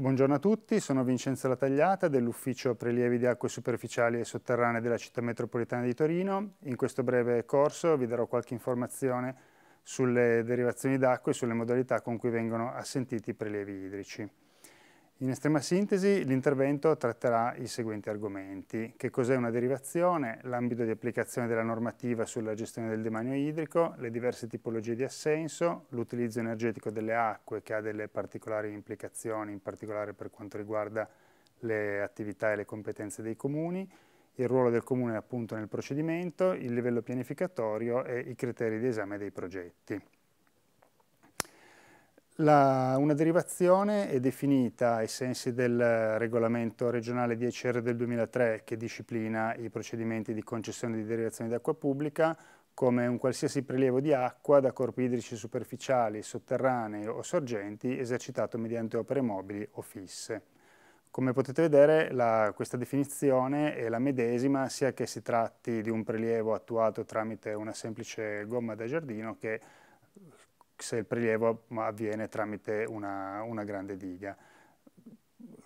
Buongiorno a tutti, sono Vincenzo Latagliata dell'Ufficio Prelievi di Acque Superficiali e Sotterranee della Città Metropolitana di Torino. In questo breve corso vi darò qualche informazione sulle derivazioni d'acqua e sulle modalità con cui vengono assentiti i prelievi idrici. In estrema sintesi l'intervento tratterà i seguenti argomenti. Che cos'è una derivazione, l'ambito di applicazione della normativa sulla gestione del demanio idrico, le diverse tipologie di assenso, l'utilizzo energetico delle acque che ha delle particolari implicazioni, in particolare per quanto riguarda le attività e le competenze dei comuni, il ruolo del comune appunto nel procedimento, il livello pianificatorio e i criteri di esame dei progetti. La, una derivazione è definita ai sensi del regolamento regionale 10R del 2003 che disciplina i procedimenti di concessione di derivazione di acqua pubblica come un qualsiasi prelievo di acqua da corpi idrici superficiali, sotterranei o sorgenti esercitato mediante opere mobili o fisse. Come potete vedere la, questa definizione è la medesima sia che si tratti di un prelievo attuato tramite una semplice gomma da giardino che se il prelievo avviene tramite una, una grande diga.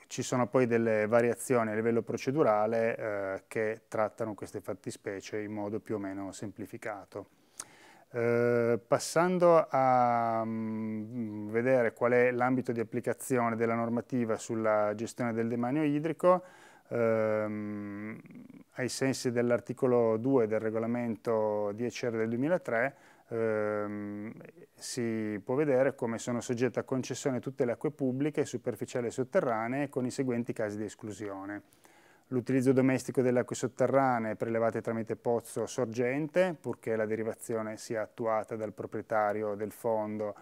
Ci sono poi delle variazioni a livello procedurale eh, che trattano queste fattispecie in modo più o meno semplificato. Eh, passando a mh, mm, vedere qual è l'ambito di applicazione della normativa sulla gestione del demanio idrico, ehm, ai sensi dell'articolo 2 del regolamento 10R del 2003, ehm, si può vedere come sono soggette a concessione tutte le acque pubbliche, superficiali e sotterranee con i seguenti casi di esclusione. L'utilizzo domestico delle acque sotterranee prelevate tramite pozzo o sorgente, purché la derivazione sia attuata dal proprietario del fondo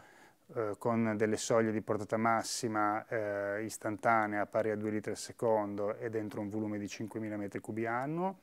eh, con delle soglie di portata massima eh, istantanea pari a 2 litri al secondo e dentro un volume di 5.000 m3 annuo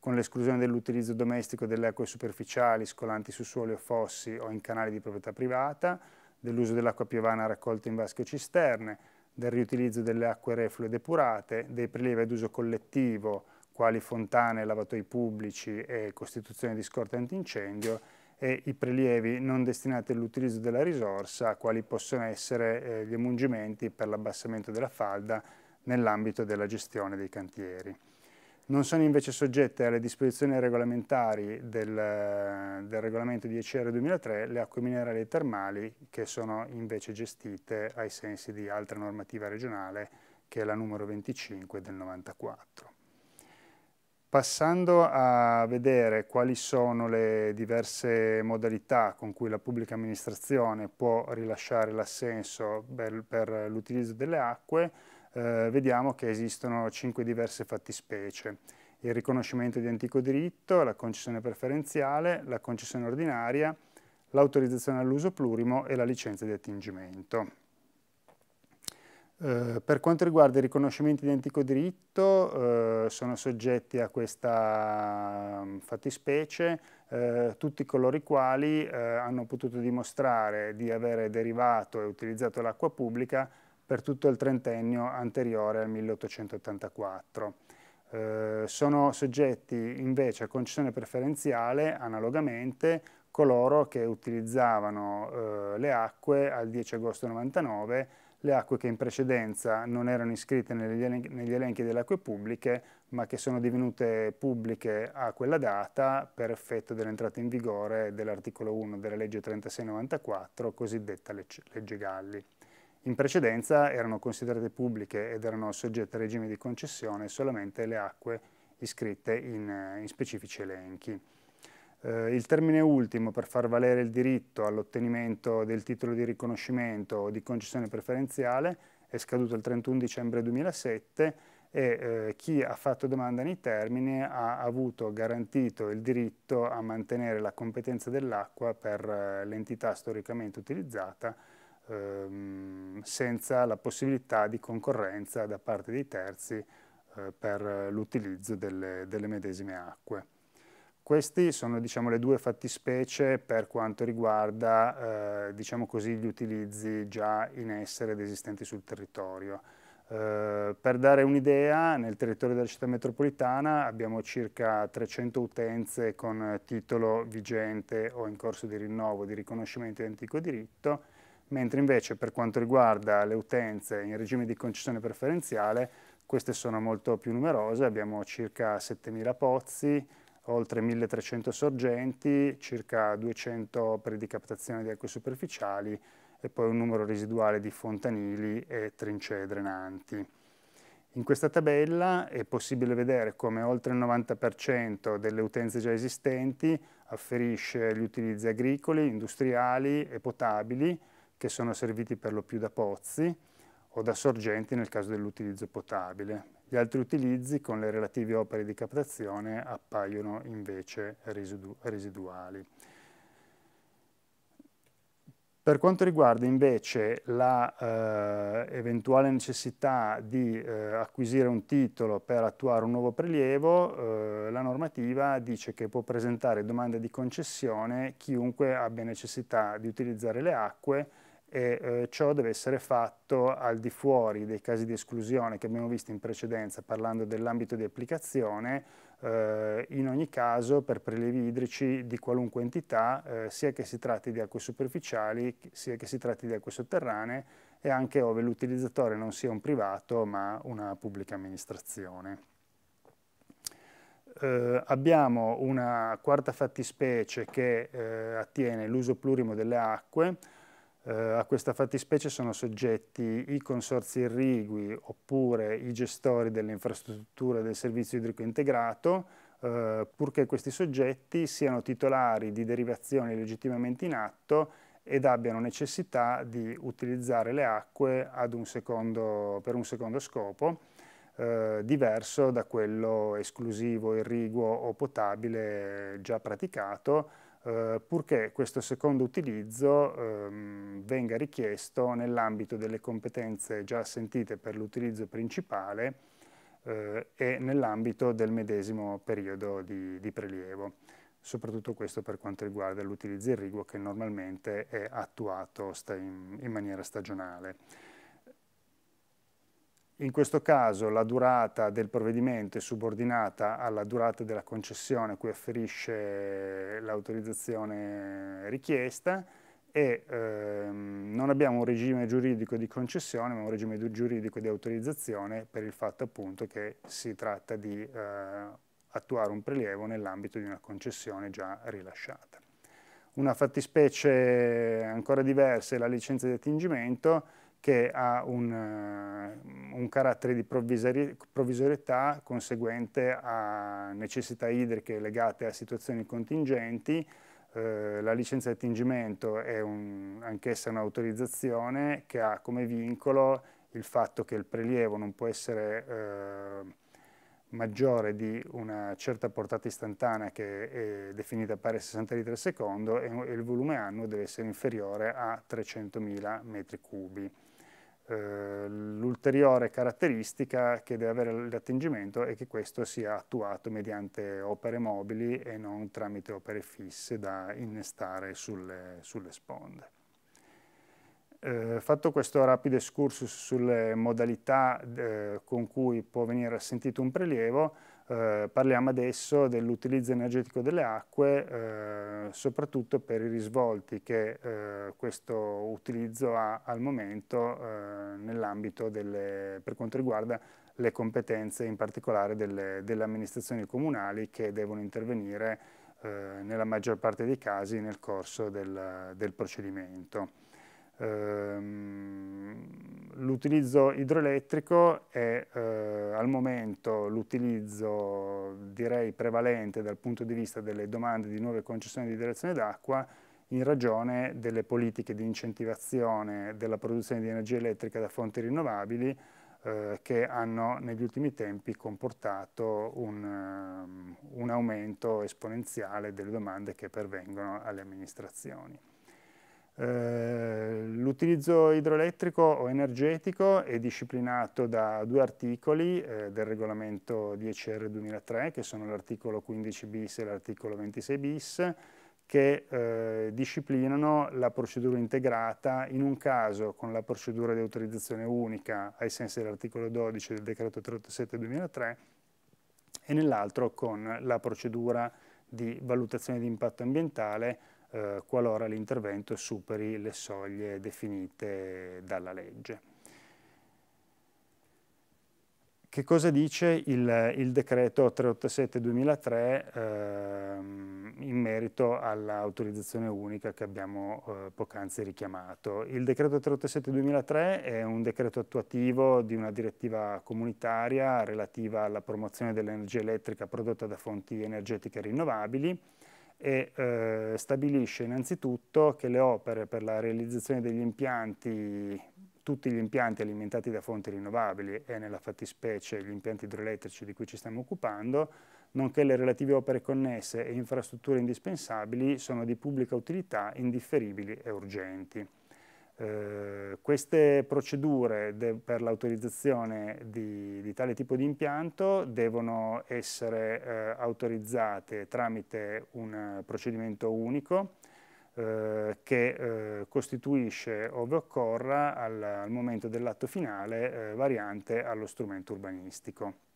con l'esclusione dell'utilizzo domestico delle acque superficiali scolanti su suoli o fossi o in canali di proprietà privata, dell'uso dell'acqua piovana raccolta in vasche o cisterne, del riutilizzo delle acque reflue depurate, dei prelievi ad uso collettivo, quali fontane, lavatoi pubblici e costituzione di scorte antincendio, e i prelievi non destinati all'utilizzo della risorsa, quali possono essere eh, gli emungimenti per l'abbassamento della falda nell'ambito della gestione dei cantieri non sono invece soggette alle disposizioni regolamentari del, del regolamento 10R 2003 le acque minerali e termali che sono invece gestite ai sensi di altra normativa regionale che è la numero 25 del 94. Passando a vedere quali sono le diverse modalità con cui la pubblica amministrazione può rilasciare l'assenso per, per l'utilizzo delle acque, eh, vediamo che esistono cinque diverse fattispecie. Il riconoscimento di antico diritto, la concessione preferenziale, la concessione ordinaria, l'autorizzazione all'uso plurimo e la licenza di attingimento. Eh, per quanto riguarda i riconoscimenti di antico diritto, eh, sono soggetti a questa mm, fattispecie eh, tutti coloro i quali eh, hanno potuto dimostrare di avere derivato e utilizzato l'acqua pubblica per tutto il trentennio anteriore al 1884. Eh, sono soggetti invece a concessione preferenziale analogamente coloro che utilizzavano eh, le acque al 10 agosto 99, le acque che in precedenza non erano iscritte negli elenchi, negli elenchi delle acque pubbliche, ma che sono divenute pubbliche a quella data per effetto dell'entrata in vigore dell'articolo 1 della legge 3694, cosiddetta legge Galli. In precedenza erano considerate pubbliche ed erano soggette a regime di concessione solamente le acque iscritte in, eh, in specifici elenchi. Eh, il termine ultimo per far valere il diritto all'ottenimento del titolo di riconoscimento o di concessione preferenziale è scaduto il 31 dicembre 2007 e eh, chi ha fatto domanda nei termini ha avuto garantito il diritto a mantenere la competenza dell'acqua per eh, l'entità storicamente utilizzata ehm, senza la possibilità di concorrenza da parte dei terzi eh, per l'utilizzo delle, delle, medesime acque. Queste sono diciamo, le due fattispecie per quanto riguarda eh, diciamo così, gli utilizzi già in essere ed esistenti sul territorio. Uh, per dare un'idea, nel territorio della città metropolitana abbiamo circa 300 utenze con titolo vigente o in corso di rinnovo di riconoscimento di antico diritto mentre invece per quanto riguarda le utenze in regime di concessione preferenziale, queste sono molto più numerose, abbiamo circa 7.000 pozzi, oltre 1.300 sorgenti, circa 200 opere di captazione di acque superficiali e poi un numero residuale di fontanili e trincee drenanti. In questa tabella è possibile vedere come oltre il 90% delle utenze già esistenti afferisce gli utilizzi agricoli, industriali e potabili, che sono serviti per lo più da pozzi o da sorgenti nel caso dell'utilizzo potabile. Gli altri utilizzi con le relative opere di captazione appaiono invece residu residuali. Per quanto riguarda invece l'eventuale eh, necessità di eh, acquisire un titolo per attuare un nuovo prelievo, eh, la normativa dice che può presentare domanda di concessione chiunque abbia necessità di utilizzare le acque e eh, ciò deve essere fatto al di fuori dei casi di esclusione che abbiamo visto in precedenza parlando dell'ambito di applicazione, eh, in ogni caso per prelievi idrici di qualunque entità, eh, sia che si tratti di acque superficiali, sia che si tratti di acque sotterranee e anche ove l'utilizzatore non sia un privato ma una pubblica amministrazione. Eh, abbiamo una quarta fattispecie che eh, attiene l'uso plurimo delle acque, eh, a questa fattispecie sono soggetti i consorzi irrigui oppure i gestori delle infrastrutture del servizio idrico integrato, eh, purché questi soggetti siano titolari di derivazioni legittimamente in atto ed abbiano necessità di utilizzare le acque un secondo, per un secondo scopo, eh, diverso da quello esclusivo, irriguo o potabile già praticato, eh, purché questo secondo utilizzo ehm, venga richiesto nell'ambito delle competenze già assentite per l'utilizzo principale eh, e nell'ambito del medesimo periodo di, di, prelievo, soprattutto questo per quanto riguarda l'utilizzo irriguo che normalmente è attuato in, in maniera stagionale. In questo caso la durata del provvedimento è subordinata alla durata della concessione a cui afferisce l'autorizzazione richiesta e ehm, non abbiamo un regime giuridico di concessione ma un regime giuridico di autorizzazione per il fatto appunto che si tratta di eh, attuare un prelievo nell'ambito di una concessione già rilasciata. Una fattispecie ancora diversa è la licenza di attingimento che ha un, eh, un carattere di provvisorietà conseguente a necessità idriche legate a situazioni contingenti, eh, la licenza di attingimento è un, anch'essa un'autorizzazione che ha come vincolo il fatto che il prelievo non può essere eh, maggiore di una certa portata istantanea che è definita pari a 60 litri al secondo e, e il volume annuo deve essere inferiore a 300.000 metri cubi. Eh, l'ulteriore caratteristica che deve avere l'attingimento è che questo sia attuato mediante opere mobili e non tramite opere fisse da innestare sulle, sulle sponde. Eh, fatto questo rapido escursus sulle modalità eh, con cui può venire assentito un prelievo, eh, parliamo adesso dell'utilizzo energetico delle acque, eh, soprattutto per i risvolti che eh, questo utilizzo ha al momento eh, nell'ambito delle, per quanto riguarda le competenze in particolare delle, delle amministrazioni comunali che devono intervenire eh, nella maggior parte dei casi nel corso del, del procedimento. Ehm, l'utilizzo idroelettrico è eh, al momento l'utilizzo direi prevalente dal punto di vista delle domande di nuove concessioni di direzione d'acqua in ragione delle politiche di incentivazione della produzione di energia elettrica da fonti rinnovabili eh, che hanno negli ultimi tempi comportato un, um, un aumento esponenziale delle domande che pervengono alle amministrazioni. Eh, l'utilizzo idroelettrico o energetico è disciplinato da due articoli eh, del regolamento 10R 2003, che sono l'articolo 15 bis e l'articolo 26 bis, che eh, disciplinano la procedura integrata in un caso con la procedura di autorizzazione unica ai sensi dell'articolo 12 del decreto 387 2003 e nell'altro con la procedura di valutazione di impatto ambientale eh, qualora l'intervento superi le soglie definite dalla legge. Che cosa dice il, il decreto 387-2003 ehm, in merito all'autorizzazione unica che abbiamo eh, poc'anzi richiamato? Il decreto 387-2003 è un decreto attuativo di una direttiva comunitaria relativa alla promozione dell'energia elettrica prodotta da fonti energetiche rinnovabili e eh, stabilisce innanzitutto che le opere per la realizzazione degli impianti, tutti gli impianti alimentati da fonti rinnovabili e nella fattispecie gli impianti idroelettrici di cui ci stiamo occupando, nonché le relative opere connesse e infrastrutture indispensabili sono di pubblica utilità, indifferibili e urgenti. Eh, queste procedure per l'autorizzazione di, di, tale tipo di impianto devono essere eh, autorizzate tramite un procedimento unico eh, che eh, costituisce, ove occorra, al, al momento dell'atto finale eh, variante allo strumento urbanistico.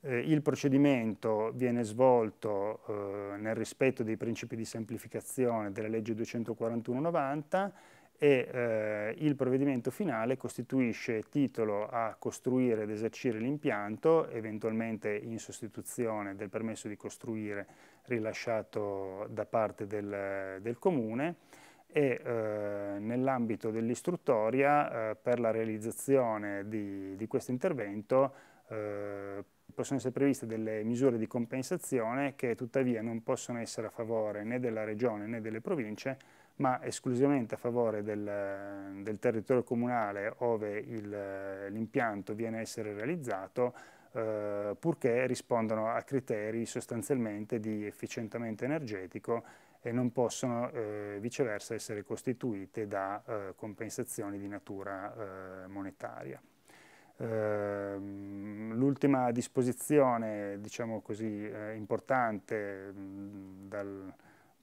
Eh, il procedimento viene svolto eh, nel rispetto dei principi di semplificazione della legge 241-90 e eh, il provvedimento finale costituisce titolo a costruire ed esercire l'impianto, eventualmente in sostituzione del permesso di costruire rilasciato da parte del, del Comune e eh, nell'ambito dell'istruttoria eh, per la realizzazione di, di questo intervento eh, possono essere previste delle misure di compensazione che tuttavia non possono essere a favore né della regione né delle province, ma esclusivamente a favore del, del territorio comunale dove l'impianto viene a essere realizzato, eh, purché rispondano a criteri sostanzialmente di efficientamento energetico e non possono eh, viceversa essere costituite da eh, compensazioni di natura eh, monetaria. Ehm, l'ultima disposizione, diciamo così, eh, importante mm, dal,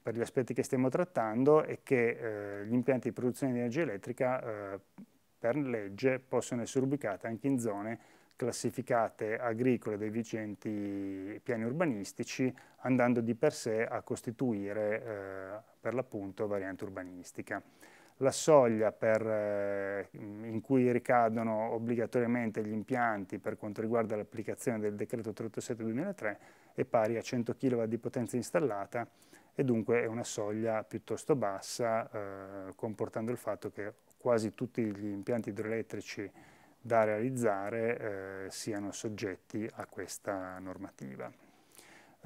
per gli aspetti che stiamo trattando è che eh, gli impianti di produzione di energia elettrica eh, per legge possono essere ubicati anche in zone classificate agricole dei vigenti piani urbanistici, andando di per sé a costituire eh, per l'appunto variante urbanistica la soglia per, eh, in cui ricadono obbligatoriamente gli impianti per quanto riguarda l'applicazione del decreto 387-2003 è pari a 100 kW di potenza installata e dunque è una soglia piuttosto bassa, eh, comportando il fatto che quasi tutti gli impianti idroelettrici da realizzare eh, siano soggetti a questa normativa.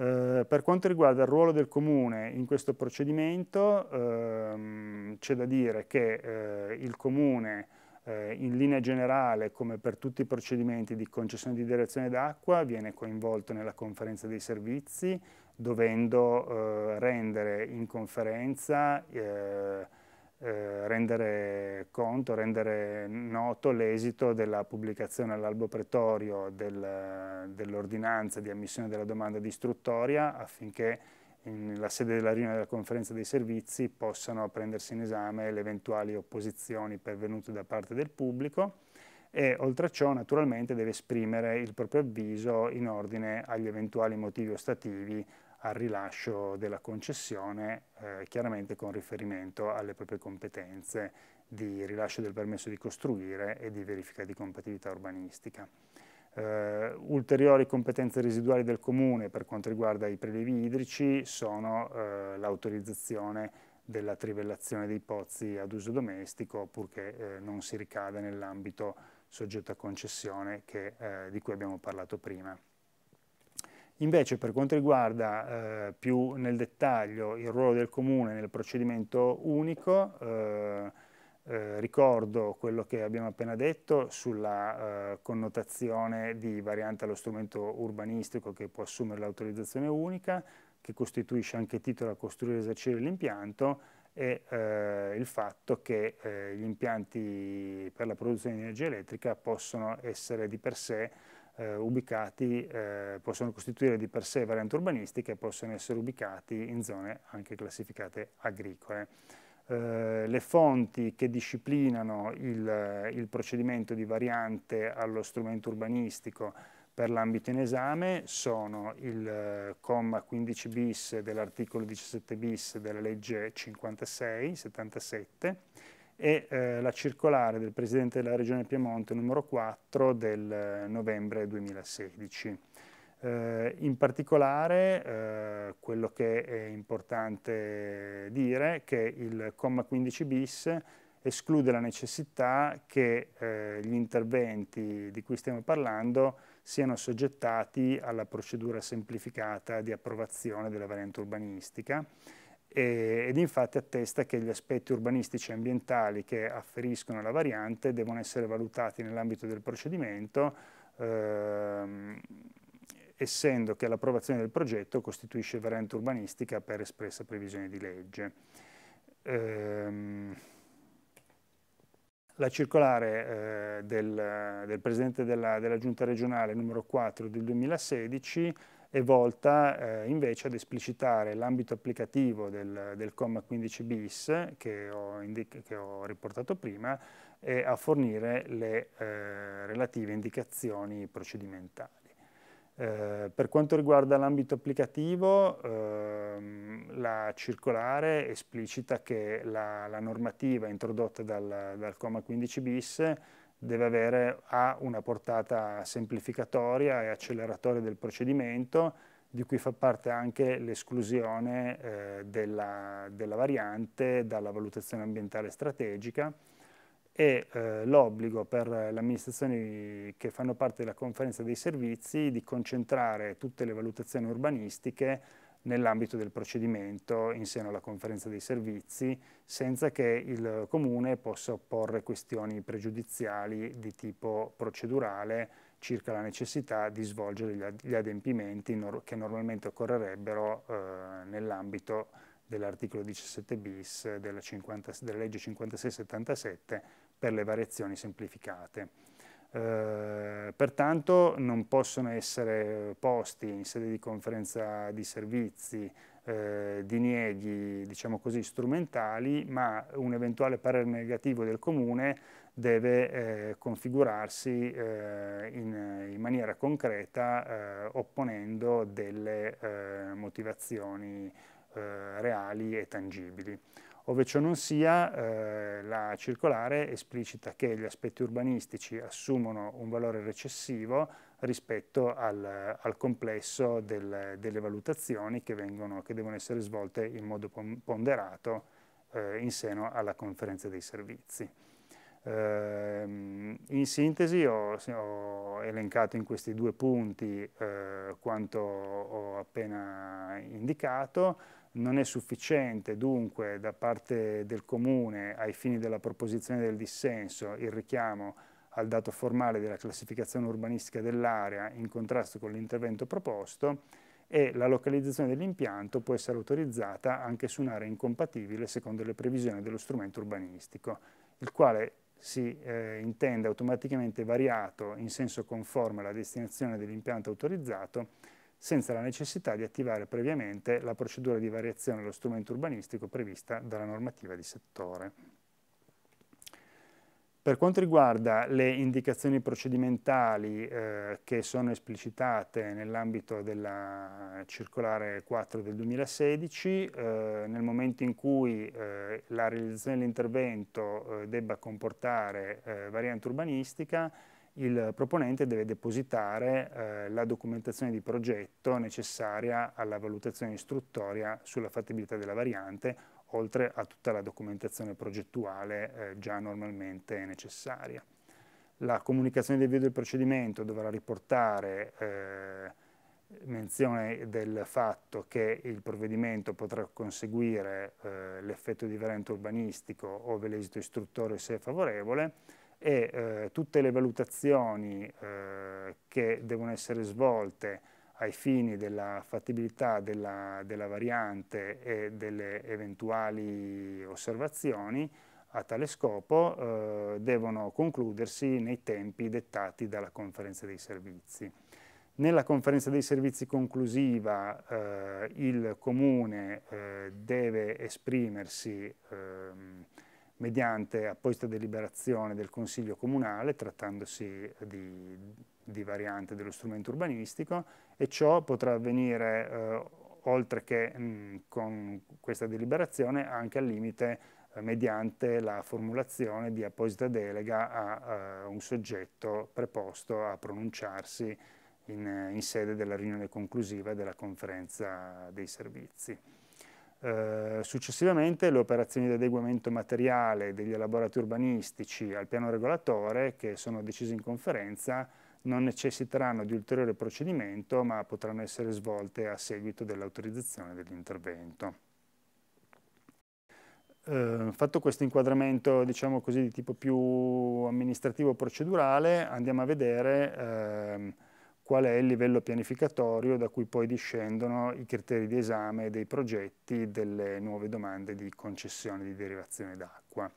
Eh, per quanto riguarda il ruolo del Comune in questo procedimento, ehm, c'è da dire che eh, il Comune eh, in linea generale, come per tutti i procedimenti di concessione di direzione d'acqua, viene coinvolto nella conferenza dei servizi, dovendo eh, rendere in conferenza eh, eh, rendere conto, rendere noto l'esito della pubblicazione all'albo pretorio del, dell'ordinanza di ammissione della domanda di istruttoria affinché nella sede della riunione della conferenza dei servizi possano prendersi in esame le eventuali opposizioni pervenute da parte del pubblico e oltre a ciò naturalmente deve esprimere il proprio avviso in ordine agli eventuali motivi ostativi al rilascio della concessione, eh, chiaramente con riferimento alle proprie competenze di rilascio del permesso di costruire e di verifica di compatibilità urbanistica. Eh, ulteriori competenze residuali del Comune per quanto riguarda i prelievi idrici sono eh, l'autorizzazione della trivellazione dei pozzi ad uso domestico, purché eh, non si ricada nell'ambito soggetto a concessione che, eh, di cui abbiamo parlato prima. Invece per quanto riguarda eh, più nel dettaglio il ruolo del comune nel procedimento unico, eh, eh, ricordo quello che abbiamo appena detto sulla eh, connotazione di variante allo strumento urbanistico che può assumere l'autorizzazione unica, che costituisce anche titolo a costruire e esercire l'impianto, e eh, il fatto che eh, gli impianti per la produzione di energia elettrica possono essere di per sé eh, ubicati, eh, possono costituire di per sé varianti urbanistiche e possono essere ubicati in zone anche classificate agricole. Eh, le fonti che disciplinano il, il procedimento di variante allo strumento urbanistico per l'ambito in esame sono il eh, comma 15 bis dell'articolo 17 bis della legge 56-77 e eh, la circolare del Presidente della Regione Piemonte numero 4 del eh, novembre 2016. Eh, in particolare eh, quello che è importante dire è che il comma 15 bis esclude la necessità che eh, gli interventi di cui stiamo parlando siano soggettati alla procedura semplificata di approvazione della variante urbanistica e, ed infatti attesta che gli aspetti urbanistici e ambientali che afferiscono alla variante devono essere valutati nell'ambito del procedimento ehm, essendo che l'approvazione del progetto costituisce variante urbanistica per espressa previsione di legge. Ehm, la circolare eh, del, del, Presidente della, della Giunta regionale numero 4 del 2016 è volta eh, invece ad esplicitare l'ambito applicativo del, del, comma 15 bis che ho, che ho riportato prima e a fornire le eh, relative indicazioni procedimentali. Eh, per quanto riguarda l'ambito applicativo, ehm, la circolare esplicita che la, la normativa introdotta dal, dal comma 15 bis deve avere A, una portata semplificatoria e acceleratoria del procedimento, di cui fa parte anche l'esclusione eh, della, della, variante dalla valutazione ambientale strategica e eh, l'obbligo per le amministrazioni che fanno parte della conferenza dei servizi di concentrare tutte le valutazioni urbanistiche nell'ambito del procedimento in seno alla conferenza dei servizi senza che il comune possa opporre questioni pregiudiziali di tipo procedurale circa la necessità di svolgere gli adempimenti che normalmente occorrerebbero eh, nell'ambito dell'articolo 17 bis della, 50, della legge 5677 per le variazioni semplificate. Eh, pertanto non possono essere posti in sede di conferenza di servizi eh, dinieghi diciamo così, strumentali, ma un eventuale parere negativo del comune deve eh, configurarsi eh, in, in, maniera concreta eh, opponendo delle eh, motivazioni reali e tangibili. Ove ciò non sia, eh, la circolare esplicita che gli aspetti urbanistici assumono un valore recessivo rispetto al, al complesso del, delle valutazioni che, vengono, che, devono essere svolte in modo ponderato eh, in seno alla conferenza dei servizi. Eh, in sintesi ho, ho, elencato in questi due punti eh, quanto ho appena indicato, non è sufficiente dunque da parte del Comune ai fini della proposizione del dissenso il richiamo al dato formale della classificazione urbanistica dell'area in contrasto con l'intervento proposto e la localizzazione dell'impianto può essere autorizzata anche su un'area incompatibile secondo le previsioni dello strumento urbanistico, il quale si eh, intende automaticamente variato in senso conforme alla destinazione dell'impianto autorizzato senza la necessità di attivare previamente la procedura di variazione dello strumento urbanistico prevista dalla normativa di settore. Per quanto riguarda le indicazioni procedimentali eh, che sono esplicitate nell'ambito della circolare 4 del 2016, eh, nel momento in cui eh, la realizzazione dell'intervento eh, debba comportare eh, variante urbanistica, il proponente deve depositare eh, la documentazione di progetto necessaria alla valutazione istruttoria sulla fattibilità della variante, oltre a tutta la documentazione progettuale eh, già normalmente necessaria. La comunicazione di avvio del procedimento dovrà riportare eh, menzione del fatto che il provvedimento potrà conseguire eh, l'effetto di variante urbanistico ove l'esito istruttorio sia favorevole, e eh, tutte le valutazioni eh, che devono essere svolte ai fini della fattibilità della, della, variante e delle eventuali osservazioni a tale scopo eh, devono concludersi nei tempi dettati dalla conferenza dei servizi. Nella conferenza dei servizi conclusiva eh, il Comune eh, deve esprimersi ehm, mediante apposita deliberazione del Consiglio Comunale, trattandosi di, di variante dello strumento urbanistico, e ciò potrà avvenire eh, oltre che mh, con questa deliberazione anche al limite eh, mediante la formulazione di apposita delega a, a eh, un soggetto preposto a pronunciarsi in, in sede della riunione conclusiva della conferenza dei servizi. Eh, successivamente le operazioni di adeguamento materiale degli elaborati urbanistici al piano regolatore, che sono decise in conferenza, non necessiteranno di ulteriore procedimento ma potranno essere svolte a seguito dell'autorizzazione dell'intervento. Eh, fatto questo inquadramento diciamo così, di tipo più amministrativo procedurale andiamo a vedere ehm, qual è il livello pianificatorio da cui poi discendono i criteri di esame dei progetti delle nuove domande di concessione di derivazione d'acqua.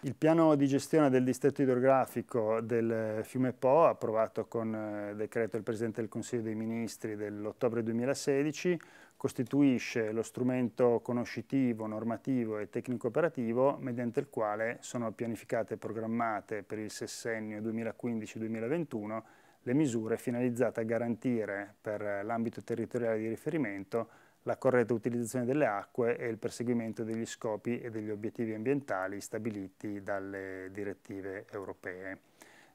Il piano di gestione del distretto idrografico del fiume Po, approvato con eh, decreto del Presidente del Consiglio dei Ministri dell'ottobre 2016, costituisce lo strumento conoscitivo, normativo e tecnico-operativo mediante il quale sono pianificate e programmate per il sessennio 2015-2021 le misure finalizzate a garantire per l'ambito territoriale di riferimento la corretta utilizzazione delle acque e il perseguimento degli scopi e degli obiettivi ambientali stabiliti dalle direttive europee.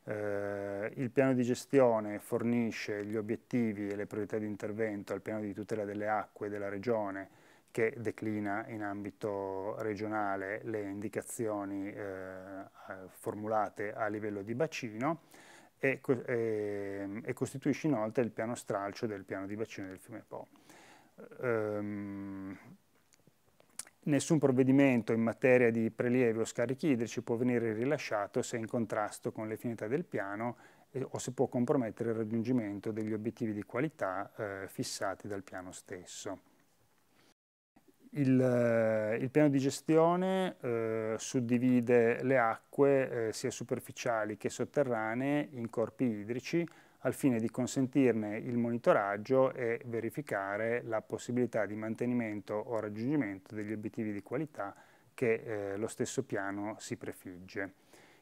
Eh, il piano di gestione fornisce gli obiettivi e le priorità di intervento al piano di tutela delle acque della regione che declina in ambito regionale le indicazioni eh, eh formulate a livello di bacino e, e, ehm, e, costituisce inoltre il piano stralcio del piano di bacino del fiume Po. Ehm, nessun provvedimento in materia di prelievi o scarichi idrici può venire rilasciato se è in contrasto con le finalità del piano eh, o se può compromettere il raggiungimento degli obiettivi di qualità eh, fissati dal piano stesso. Il, eh, il, piano di gestione eh, suddivide le acque eh, sia superficiali che sotterranee in corpi idrici al fine di consentirne il monitoraggio e verificare la possibilità di mantenimento o raggiungimento degli obiettivi di qualità che eh, lo stesso piano si prefigge.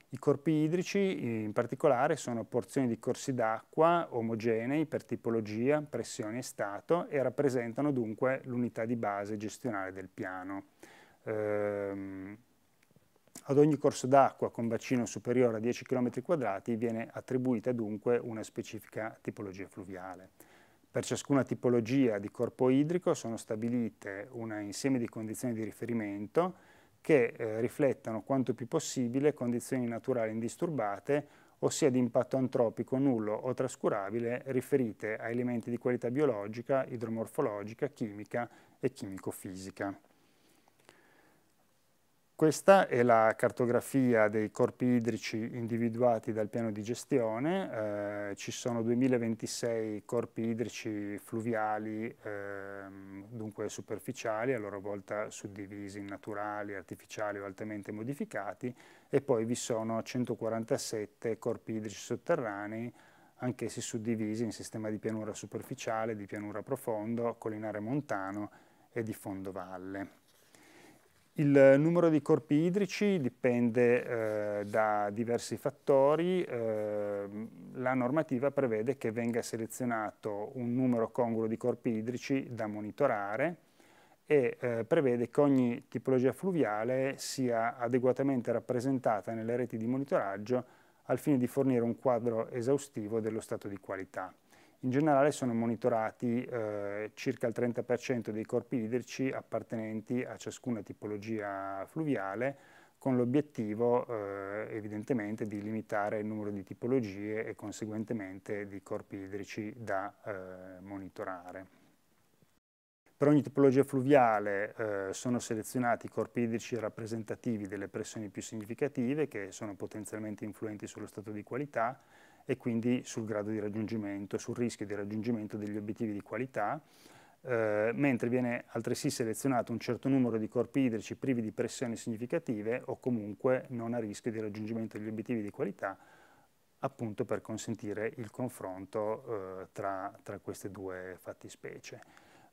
I corpi idrici eh, in particolare sono porzioni di corsi d'acqua omogenei per tipologia, pressione e stato e rappresentano dunque l'unità di base gestionale del piano. Ehm, ad ogni corso d'acqua con bacino superiore a 10 km2 viene attribuita dunque una specifica tipologia fluviale. Per ciascuna tipologia di corpo idrico sono stabilite un insieme di condizioni di riferimento che eh, riflettano quanto più possibile condizioni naturali indisturbate, ossia di impatto antropico nullo o trascurabile riferite a elementi di qualità biologica, idromorfologica, chimica e chimico-fisica. Questa è la cartografia dei corpi idrici individuati dal piano di gestione, eh, ci sono 2026 corpi idrici fluviali, eh, dunque superficiali, a loro volta suddivisi in naturali, artificiali o altamente modificati, e poi vi sono 147 corpi idrici sotterranei, anch'essi suddivisi in sistema di pianura superficiale, di pianura profondo, collinare montano e di fondovalle. Il numero di corpi idrici dipende eh, da diversi fattori. Eh, la normativa prevede che venga selezionato un numero congruo di corpi idrici da monitorare e eh, prevede che ogni tipologia fluviale sia adeguatamente rappresentata nelle reti di monitoraggio al fine di fornire un quadro esaustivo dello stato di qualità. In generale sono monitorati eh, circa il 30% dei corpi idrici appartenenti a ciascuna tipologia fluviale con l'obiettivo eh, evidentemente di limitare il numero di tipologie e conseguentemente di corpi idrici da eh, monitorare. Per ogni tipologia fluviale eh, sono selezionati i corpi idrici rappresentativi delle pressioni più significative che sono potenzialmente influenti sullo stato di qualità e quindi sul grado di raggiungimento sul rischio di raggiungimento degli obiettivi di qualità, eh, mentre viene altresì selezionato un certo numero di corpi idrici privi di pressioni significative o comunque non a rischio di raggiungimento degli obiettivi di qualità, appunto per consentire il confronto eh, tra, tra, queste due fattispecie.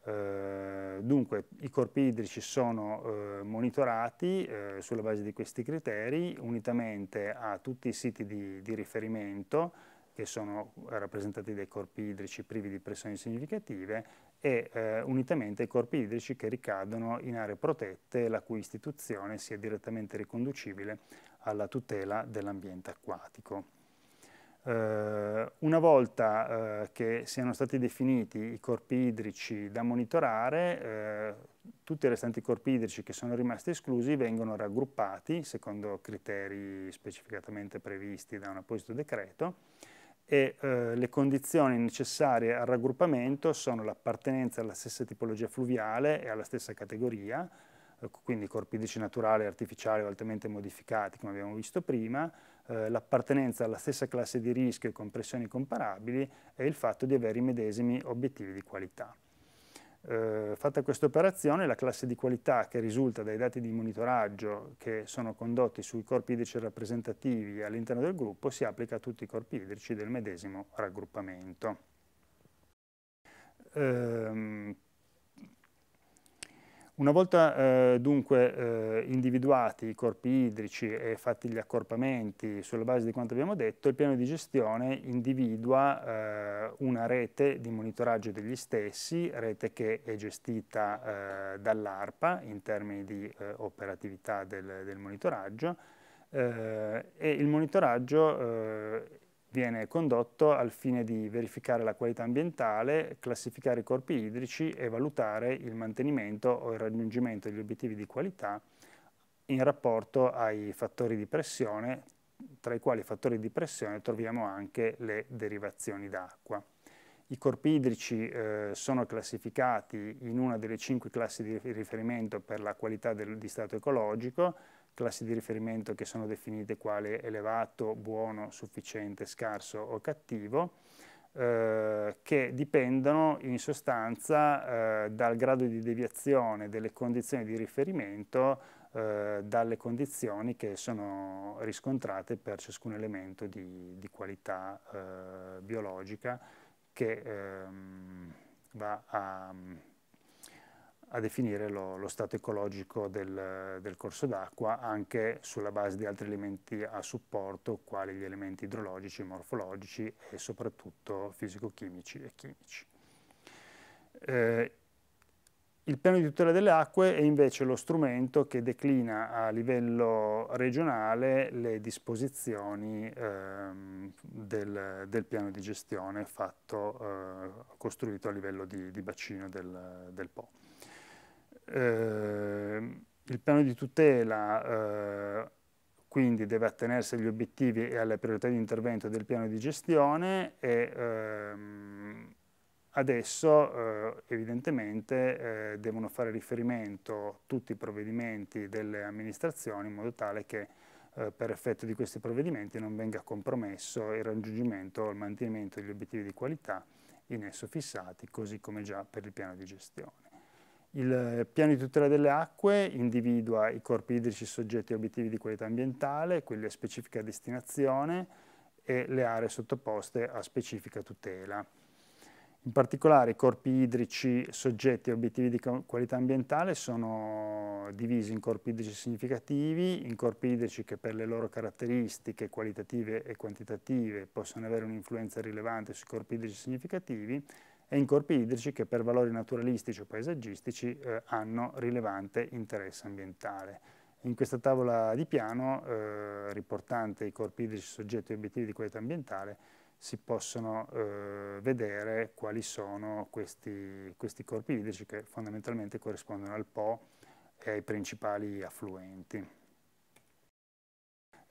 Eh, dunque i corpi idrici sono eh, monitorati eh, sulla base di questi criteri unitamente a tutti i siti di, di riferimento che sono rappresentati dai corpi idrici privi di pressioni significative e eh, unitamente ai corpi idrici che ricadono in aree protette la cui istituzione sia direttamente riconducibile alla tutela dell'ambiente acquatico. Eh, una volta eh, che siano stati definiti i corpi idrici da monitorare, eh, tutti i restanti corpi idrici che sono rimasti esclusi vengono raggruppati secondo criteri specificatamente previsti da un apposito decreto e le condizioni necessarie al raggruppamento sono l'appartenenza alla stessa tipologia fluviale e alla stessa categoria, quindi corpi idrici naturali, artificiali o altamente modificati come abbiamo visto prima, eh, l'appartenenza alla stessa classe di rischio e con pressioni comparabili e il fatto di avere i medesimi obiettivi di qualità. Eh, fatta questa operazione, la classe di qualità che risulta dai dati di monitoraggio che sono condotti sui corpi idrici rappresentativi all'interno del gruppo si applica a tutti i corpi idrici del medesimo raggruppamento. Eh, una volta eh, dunque eh, individuati i corpi idrici e fatti gli accorpamenti sulla base di quanto abbiamo detto, il piano di gestione individua eh, una rete di monitoraggio degli stessi, rete che è gestita eh, dall'ARPA in termini di eh, operatività del, del monitoraggio, eh, e il monitoraggio viene condotto al fine di verificare la qualità ambientale, classificare i corpi idrici e valutare il mantenimento o il raggiungimento degli obiettivi di qualità in rapporto ai fattori di pressione, tra i quali fattori di pressione troviamo anche le derivazioni d'acqua. I corpi idrici eh, sono classificati in una delle cinque classi di riferimento per la qualità del, di stato ecologico, classi di riferimento che sono definite quale elevato, buono, sufficiente, scarso o cattivo, eh, che dipendono in sostanza eh, dal grado di deviazione delle condizioni di riferimento eh, dalle condizioni che sono riscontrate per ciascun elemento di, di qualità eh, biologica che ehm, va a a definire lo, lo stato ecologico del, del corso d'acqua anche sulla base di altri elementi a supporto quali gli elementi idrologici, morfologici e soprattutto fisico-chimici e chimici. Eh, il piano di tutela delle acque è invece lo strumento che declina a livello regionale le disposizioni ehm, del, del, piano di gestione fatto, eh, costruito a livello di, di bacino del, del Po eh, il piano di tutela eh, quindi deve attenersi agli obiettivi e alle priorità di intervento del piano di gestione e ehm, adesso eh, evidentemente eh, devono fare riferimento tutti i provvedimenti delle amministrazioni in modo tale che eh, per effetto di questi provvedimenti non venga compromesso il raggiungimento o il mantenimento degli obiettivi di qualità in esso fissati, così come già per il piano di gestione. Il piano di tutela delle acque individua i corpi idrici soggetti a obiettivi di qualità ambientale, quelli a specifica destinazione e le aree sottoposte a specifica tutela. In particolare i corpi idrici soggetti a obiettivi di qualità ambientale sono divisi in corpi idrici significativi, in corpi idrici che per le loro caratteristiche qualitative e quantitative possono avere un'influenza rilevante sui corpi idrici significativi e in corpi idrici che per valori naturalistici o paesaggistici eh, hanno rilevante interesse ambientale. In questa tavola di piano, eh, riportante i corpi idrici soggetti agli obiettivi di qualità ambientale, si possono eh, vedere quali sono questi, questi corpi idrici che fondamentalmente corrispondono al Po e ai principali affluenti.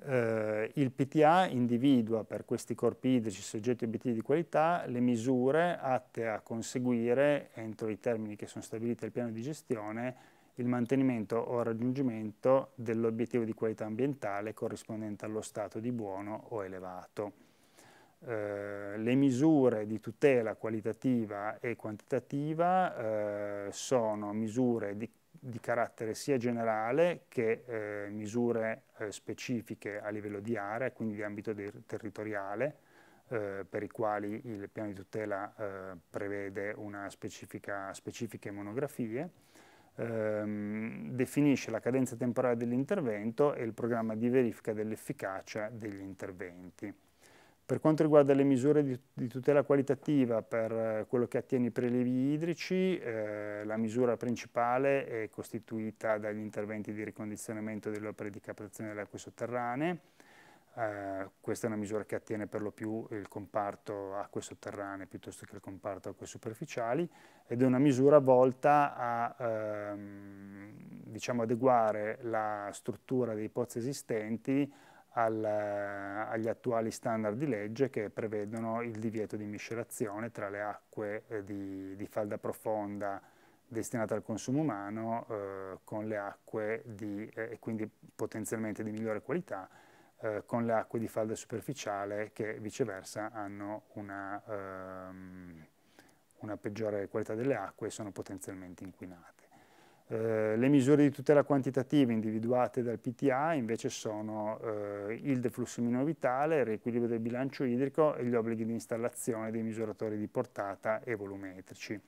Eh, il PTA individua per questi corpi idrici soggetti obiettivi di qualità le misure atte a conseguire, entro i termini che sono stabiliti dal piano di gestione, il mantenimento o raggiungimento dell'obiettivo di qualità ambientale corrispondente allo stato di buono o elevato. Eh, le misure di tutela qualitativa e quantitativa eh, sono misure di di carattere sia generale che eh, misure eh, specifiche a livello di area, quindi di ambito territoriale, eh, per i quali il piano di tutela eh, prevede una specifica, specifiche monografie, ehm, definisce la cadenza temporale dell'intervento e il programma di verifica dell'efficacia degli interventi. Per quanto riguarda le misure di, di tutela qualitativa per eh, quello che attiene i prelievi idrici, eh, la misura principale è costituita dagli interventi di ricondizionamento delle opere di captazione delle acque sotterranee, Uh, questa è una misura che attiene per lo più il comparto acque sotterranee piuttosto che il comparto acque superficiali ed è una misura volta a uh, diciamo adeguare la struttura dei pozzi esistenti al, agli attuali standard di legge che prevedono il divieto di miscelazione tra le acque eh, di, di falda profonda destinate al consumo umano eh, con le acque di, eh, e quindi potenzialmente di migliore qualità eh, con le acque di falda superficiale che viceversa hanno una, ehm, una peggiore qualità delle acque e sono potenzialmente inquinate. Eh, le misure di tutela quantitativa individuate dal PTA invece sono eh, il deflusso minimo vitale, il riequilibrio del bilancio idrico e gli obblighi di installazione dei misuratori di portata e volumetrici.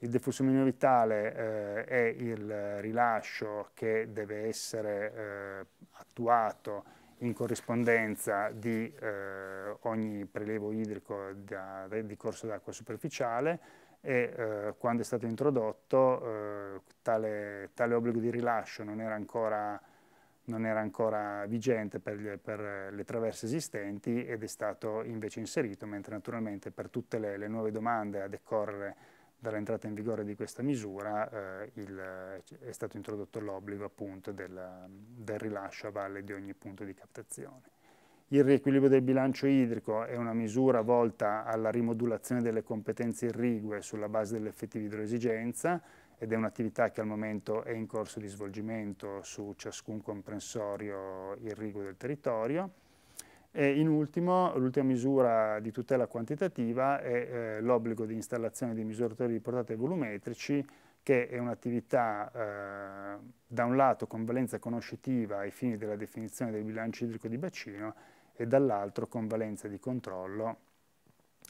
Il deflusso minimo vitale eh, è il rilascio che deve essere eh, attuato in corrispondenza di eh, ogni prelevo idrico da, di corso d'acqua superficiale e quando è stato introdotto tale, tale, obbligo di rilascio non era ancora, non era ancora vigente per, gli, per, le traverse esistenti ed è stato invece inserito, mentre naturalmente per tutte le, le nuove domande a decorrere dall'entrata in vigore di questa misura eh, il, è stato introdotto l'obbligo appunto del, del, rilascio a valle di ogni punto di captazione. Il riequilibrio del bilancio idrico è una misura volta alla rimodulazione delle competenze irrigue sulla base dell'effettiva idroesigenza ed è un'attività che al momento è in corso di svolgimento su ciascun comprensorio irriguo del territorio. E in ultimo, l'ultima misura di tutela quantitativa è eh, l'obbligo di installazione di misuratori di portata volumetrici, che è un'attività eh, da un lato con valenza conoscitiva ai fini della definizione del bilancio idrico di bacino e dall'altro con valenza di controllo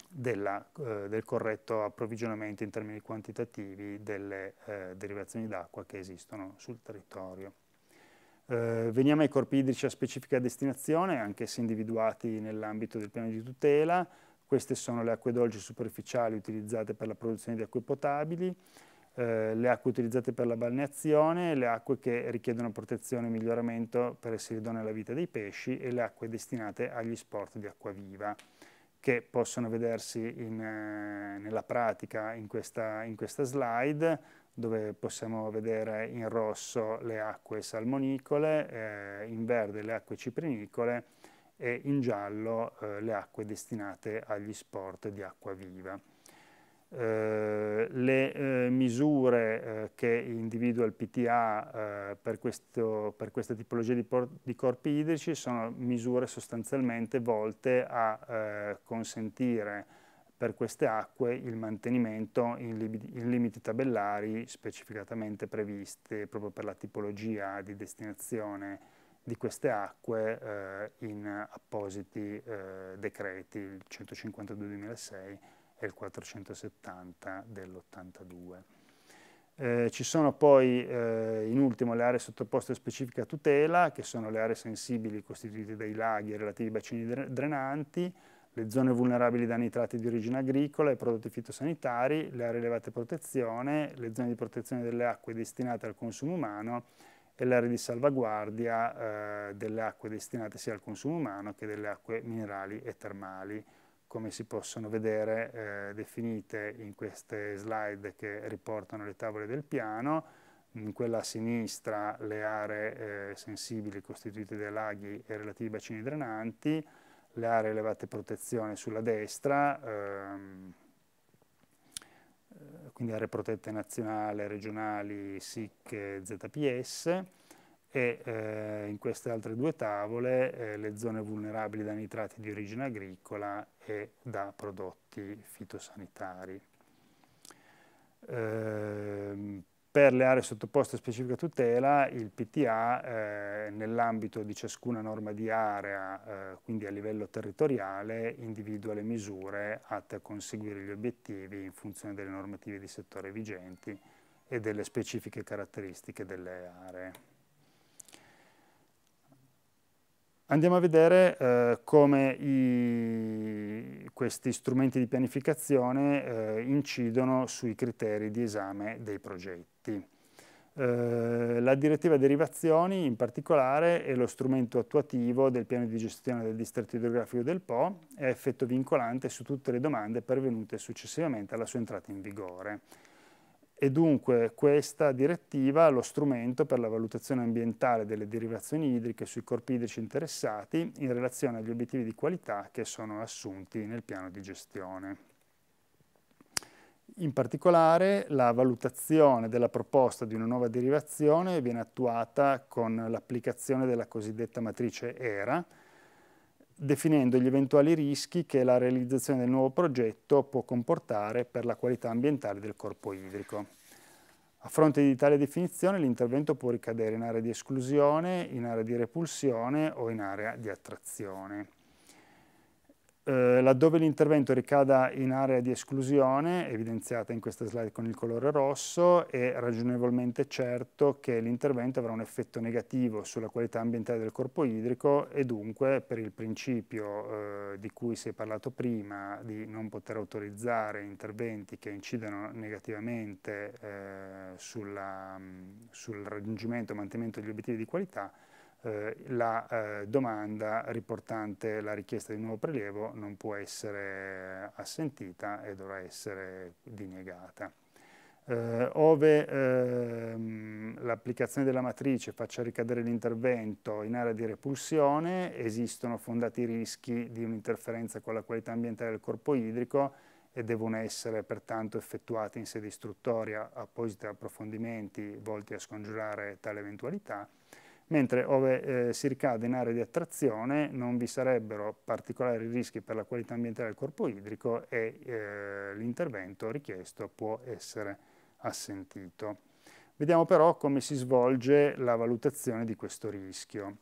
della, eh, del corretto approvvigionamento in termini quantitativi delle eh, derivazioni d'acqua che esistono sul territorio. Eh, veniamo ai corpi idrici a specifica destinazione, anche se individuati nell'ambito del piano di tutela. Queste sono le acque dolci superficiali utilizzate per la produzione di acque potabili, eh, le acque utilizzate per la balneazione, le acque che richiedono protezione e miglioramento per essere idonee alla vita dei pesci e le acque destinate agli sport di acqua viva che possono vedersi in, eh, nella pratica in questa, in questa, slide, dove possiamo vedere in rosso le acque salmonicole, eh, in verde le acque ciprinicole e in giallo eh, le acque destinate agli sport di acqua viva. Eh, le eh, misure eh, che individua il PTA eh, per, questo, per, questa tipologia di, di, corpi idrici sono misure sostanzialmente volte a consentire per queste acque il mantenimento in, li in, limiti tabellari specificatamente previsti proprio per la tipologia di destinazione di queste acque eh, in appositi eh, decreti, il 152 2006 e il 470 dell'82. Eh, ci sono poi eh, in ultimo le aree sottoposte a specifica tutela, che sono le aree sensibili costituite dai laghi e relativi bacini drenanti, le zone vulnerabili da nitrati di origine agricola e prodotti fitosanitari, le aree elevate protezione, le zone di protezione delle acque destinate al consumo umano e le aree di salvaguardia eh, delle acque destinate sia al consumo umano che delle acque minerali e termali come si possono vedere eh, definite in queste slide che riportano le tavole del piano, in quella a sinistra le aree eh, sensibili costituite dai laghi e relativi bacini drenanti, le aree elevate protezione sulla destra, ehm, eh, quindi aree protette nazionali, regionali, SIC e ZPS, e eh, in queste altre due tavole eh, le zone vulnerabili da nitrati di origine agricola e da prodotti fitosanitari. Eh, per le aree sottoposte a specifica tutela il PTA eh, nell'ambito di ciascuna norma di area, eh, quindi a livello territoriale, individua le misure atte a conseguire gli obiettivi in funzione delle normative di settore vigenti e delle specifiche caratteristiche delle aree. Andiamo a vedere eh, come i, questi strumenti di pianificazione eh, incidono sui criteri di esame dei progetti. Eh, la direttiva derivazioni in particolare è lo strumento attuativo del piano di gestione del distretto idrografico del Po, e ha effetto vincolante su tutte le domande pervenute successivamente alla sua entrata in vigore e dunque questa direttiva è lo strumento per la valutazione ambientale delle derivazioni idriche sui corpi idrici interessati in relazione agli obiettivi di qualità che sono assunti nel piano di gestione. In particolare la valutazione della proposta di una nuova derivazione viene attuata con l'applicazione della cosiddetta matrice ERA, definendo gli eventuali rischi che la realizzazione del nuovo progetto può comportare per la qualità ambientale del corpo idrico. A fronte di tale definizione l'intervento può ricadere in area di esclusione, in area di repulsione o in area di attrazione. Eh, laddove l'intervento ricada in area di esclusione, evidenziata in questa slide con il colore rosso, è ragionevolmente certo che l'intervento avrà un effetto negativo sulla qualità ambientale del corpo idrico e dunque per il principio eh, di cui si è parlato prima di non poter autorizzare interventi che incidano negativamente eh, sulla, mm, sul raggiungimento e mantenimento degli obiettivi di qualità, eh, la eh, domanda riportante la richiesta di nuovo prelievo non può essere assentita e dovrà essere diniegata. Eh, ove ehm, l'applicazione della matrice faccia ricadere l'intervento in area di repulsione, esistono fondati rischi di un'interferenza con la qualità ambientale del corpo idrico e devono essere pertanto effettuati in sede istruttoria appositi approfondimenti volti a scongiurare tale eventualità mentre ove eh, si ricade in aree di attrazione non vi sarebbero particolari rischi per la qualità ambientale del corpo idrico e eh, l'intervento richiesto può essere assentito. Vediamo però come si svolge la valutazione di questo rischio.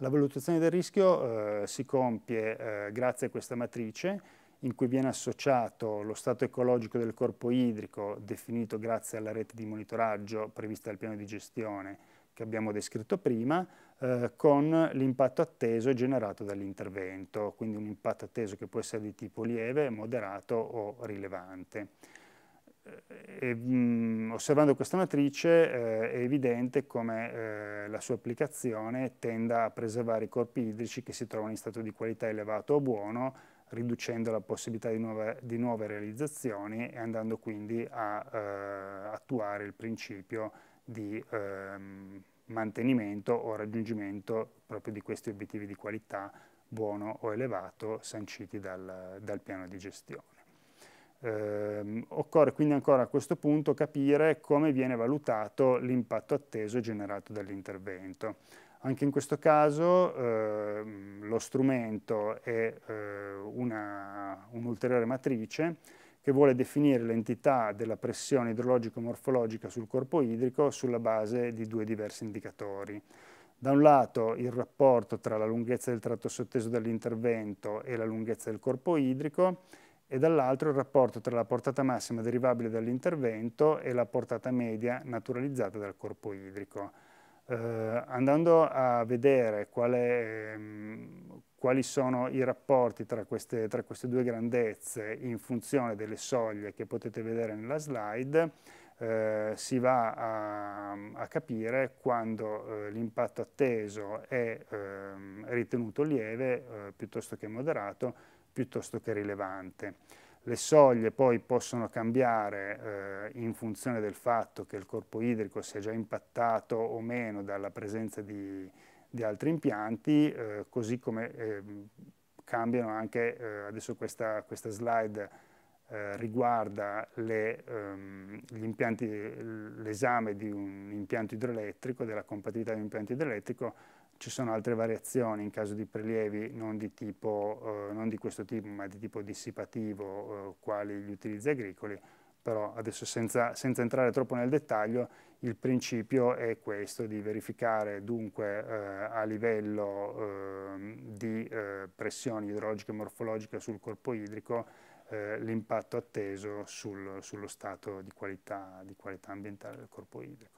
La valutazione del rischio eh, si compie eh, grazie a questa matrice in cui viene associato lo stato ecologico del corpo idrico definito grazie alla rete di monitoraggio prevista dal piano di gestione che abbiamo descritto prima, eh, con l'impatto atteso generato dall'intervento, quindi un impatto atteso che può essere di tipo lieve, moderato o rilevante. Eh, e, mh, mm, osservando questa matrice eh, è evidente come eh, la sua applicazione tenda a preservare i corpi idrici che si trovano in stato di qualità elevato o buono, riducendo la possibilità di nuove, di nuove realizzazioni e andando quindi a eh, attuare il principio di ehm, mantenimento o raggiungimento proprio di questi obiettivi di qualità buono o elevato sanciti dal, dal piano di gestione. Eh, occorre quindi ancora a questo punto capire come viene valutato l'impatto atteso generato dall'intervento. Anche in questo caso eh, lo strumento è eh, un'ulteriore un matrice che vuole definire l'entità della pressione idrologico-morfologica sul corpo idrico sulla base di due diversi indicatori. Da un lato il rapporto tra la lunghezza del tratto sotteso dall'intervento e la lunghezza del corpo idrico e dall'altro il rapporto tra la portata massima derivabile dall'intervento e la portata media naturalizzata dal corpo idrico. Eh, andando a vedere qual mh, ehm, quali sono i rapporti tra queste, tra queste, due grandezze in funzione delle soglie che potete vedere nella slide, eh, si va a, a capire quando eh, l'impatto atteso è ehm, ritenuto lieve eh, piuttosto che moderato, piuttosto che rilevante. Le soglie poi possono cambiare eh, in funzione del fatto che il corpo idrico sia già impattato o meno dalla presenza di, di altri impianti, eh, così come eh, cambiano anche, eh, adesso questa, questa slide eh, riguarda ehm, l'esame um, di un impianto idroelettrico, della compatibilità di un impianto idroelettrico, ci sono altre variazioni in caso di prelievi non di, tipo, eh, non di questo tipo, ma di tipo dissipativo, eh, quali gli utilizzi agricoli, però adesso senza, senza, entrare troppo nel dettaglio, il principio è questo di verificare dunque eh, a livello ehm, di eh, pressione idrologica e morfologica sul corpo idrico eh, l'impatto atteso sul, sullo stato di qualità, di qualità ambientale del corpo idrico.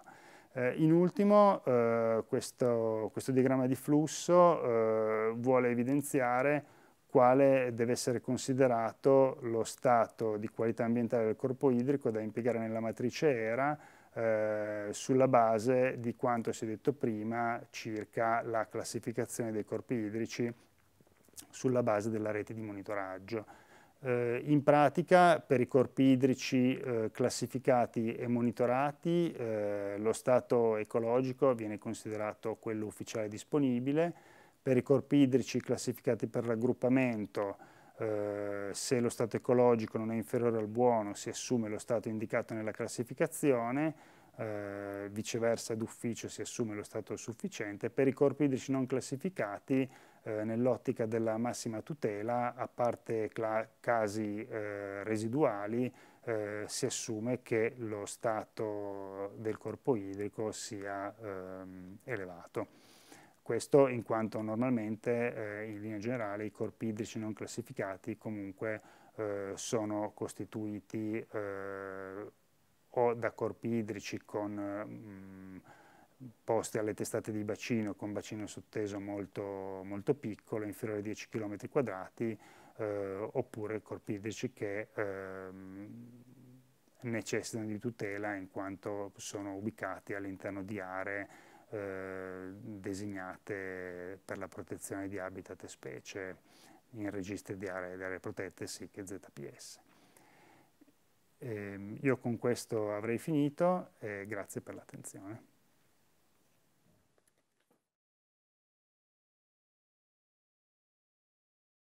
Eh, in ultimo, eh, questo, questo, diagramma di flusso eh, vuole evidenziare quale deve essere considerato lo stato di qualità ambientale del corpo idrico da impiegare nella matrice ERA eh, sulla base di quanto si è detto prima circa la classificazione dei corpi idrici sulla base della rete di monitoraggio. Eh, in pratica per i corpi idrici eh, classificati e monitorati eh, lo stato ecologico viene considerato quello ufficiale disponibile, per i corpi idrici classificati per raggruppamento eh, se lo stato ecologico non è inferiore al buono si assume lo stato indicato nella classificazione, eh, viceversa d'ufficio si assume lo stato sufficiente, per i corpi idrici non classificati eh, nell'ottica della massima tutela, a parte casi eh, residuali, eh, si assume che lo stato del corpo idrico sia ehm, elevato. Questo in quanto normalmente eh, in linea generale i corpi idrici non classificati comunque eh, sono costituiti o da corpi idrici con mh, mm, posti alle testate di bacino con bacino sotteso molto, molto piccolo, inferiore a 10 km quadrati, eh, oppure corpidici che ehm, necessitano di tutela in quanto sono ubicati all'interno di aree eh, designate per la protezione di habitat e specie in registri di aree, di aree protette, SIC e ZPS. E, ehm, io con questo avrei finito e grazie per l'attenzione.